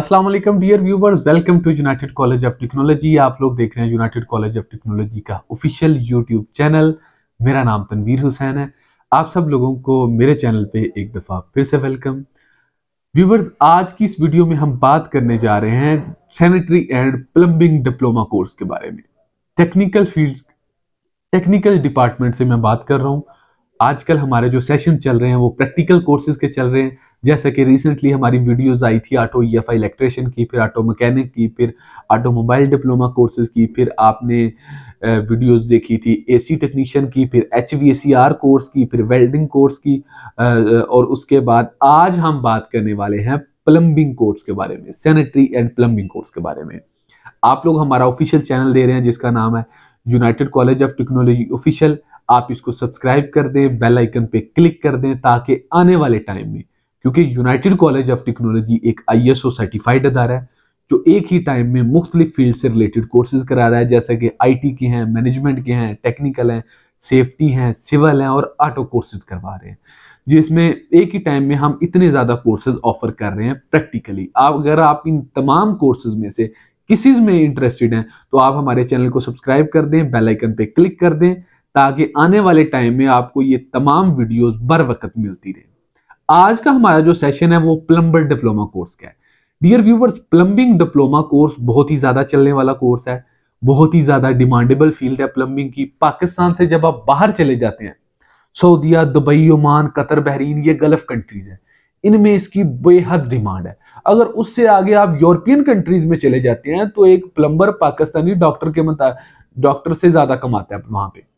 अस्सलाम वालेकुम dear viewers welcome to United College of Technology आप लोग देख रहे हैं यूनाइटेड कॉलेज ऑफ टेक्नोलॉजी का ऑफिशियल यूट्यूब चैनल मेरा नाम तनवीर हुसैन है आप सब लोगों को मेरे चैनल पे एक दफ़ा फिर से वेलकम व्यूवर्स आज की इस वीडियो में हम बात करने जा रहे हैं sanitary and plumbing diploma course के बारे में टेक्निकल फील्ड टेक्निकल डिपार्टमेंट से मैं बात कर रहा हूँ आजकल हमारे जो सेशन चल रहे हैं वो प्रैक्टिकल कोर्सेज के चल रहे हैं जैसे कि रिसेंटली हमारी वीडियोस आई थी auto E F I electrician की फिर ऑटो मैकेनिक की फिर ऑटोमोबाइल डिप्लोमा कोर्सेज की फिर आपने वीडियोस देखी थी एसी टेक्नीशियन की फिर H V S R course की फिर वेल्डिंग कोर्स की और उसके बाद आज हम बात करने वाले हैं प्लम्बिंग कोर्स के बारे में सैनिटरी एंड प्लम्बिंग कोर्स के बारे में आप लोग हमारा ऑफिशियल चैनल दे रहे हैं जिसका नाम है United College of Technology official आप इसको सब्सक्राइब कर दें बेल आइकन पे क्लिक कर दें ताकि आने वाले टाइम में क्योंकि यूनाइटेड कॉलेज ऑफ टेक्नोलॉजी एक आईएसओ सर्टिफाइड अदारा है जो एक ही टाइम में मुख्तलिफ फील्ड से रिलेटेड कोर्सेज करा रहा है जैसे कि आईटी के हैं मैनेजमेंट के हैं टेक्निकल हैं सेफ्टी हैं सिविल हैं और ऑटो कोर्सेज करवा रहे हैं जिसमें एक ही टाइम में हम इतने ज़्यादा कोर्सेज ऑफर कर रहे हैं प्रैक्टिकली आप अगर आप इन तमाम कोर्सेज में से किसी में इंटरेस्टेड हैं तो आप हमारे चैनल को सब्सक्राइब कर दें बेल आइकन पे क्लिक कर दें ताकि आने वाले टाइम में आपको ये तमाम वीडियोस बर वक्त मिलती रहे आज का हमारा जो सेशन है वो प्लम्बर डिप्लोमा कोर्स का है dear viewers plumbing diploma course बहुत ही ज़्यादा चलने वाला कोर्स है बहुत ही ज़्यादा डिमांडेबल फील्ड है प्लम्बिंग की पाकिस्तान से जब आप बाहर चले जाते हैं सऊदिया दुबई ओमान कतर बहरीन ये गल्फ कंट्रीज हैं इनमें इसकी बेहद डिमांड है अगर उससे आगे आप यूरोपियन कंट्रीज में चले जाते हैं तो एक प्लम्बर पाकिस्तानी डॉक्टर के मुताबिक डॉक्टर से ज़्यादा कमाता है वहां पे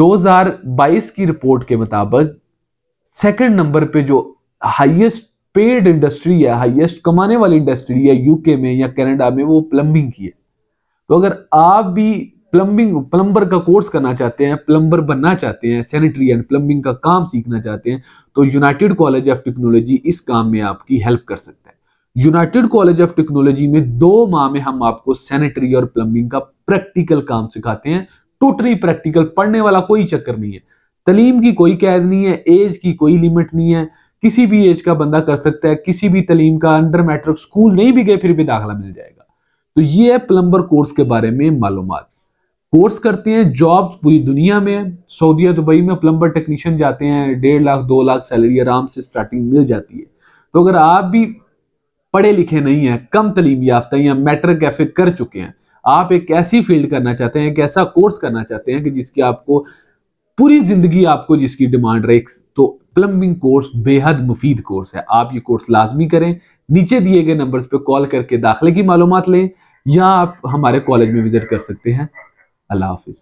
2022 की रिपोर्ट के मुताबिक सेकंड नंबर पे जो हाईएस्ट पेड इंडस्ट्री है हाईएस्ट कमाने वाली इंडस्ट्री है यूके में या कनाडा में वो प्लम्बिंग की है तो अगर आप भी प्लम्बिंग प्लम्बर का कोर्स करना चाहते हैं प्लम्बर बनना चाहते हैं सैनिटरी एंड प्लम्बिंग का काम सीखना चाहते हैं तो यूनाइटेड कॉलेज ऑफ टेक्नोलॉजी इस काम में आपकी हेल्प कर सकता है यूनाइटेड कॉलेज ऑफ टेक्नोलॉजी में दो माह में हम आपको सैनिटरी और प्लम्बिंग का प्रैक्टिकल काम सिखाते हैं टोटली प्रैक्टिकल पढ़ने वाला कोई चक्कर नहीं है तलीम की कोई कैद नहीं है एज की कोई लिमिट नहीं है किसी भी एज का बंदा कर सकता है किसी भी तलीम का अंडर मैट्रिक स्कूल नहीं भी गए फिर भी दाखिला मिल जाएगा तो ये है प्लम्बर कोर्स के बारे में मालूम कोर्स करते हैं जॉब पूरी दुनिया में है सऊदीया दुबई में प्लम्बर टेक्नीशियन जाते हैं डेढ़ लाख दो लाख सैलरी आराम से स्टार्टिंग मिल जाती है तो अगर आप भी पढ़े लिखे नहीं हैं कम तलीम याफ्ता या मैट्रिक कैफे कर चुके हैं आप एक ऐसी फील्ड करना चाहते हैं एक ऐसा कोर्स करना चाहते हैं कि जिसकी आपको पूरी जिंदगी आपको जिसकी डिमांड रहे तो प्लम्बिंग कोर्स बेहद मुफीद कोर्स है आप ये कोर्स लाजमी करें नीचे दिए गए नंबर्स पे कॉल करके दाखिले की मालूम लें या आप हमारे कॉलेज में विजिट कर सकते हैं अल्लाह हाफिज़